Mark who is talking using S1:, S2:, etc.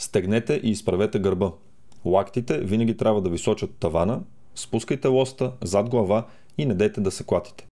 S1: Стегнете и изправете гърба. Лактите винаги трябва да височат тавана, спускайте лоста зад глава и не дайте да се клатите.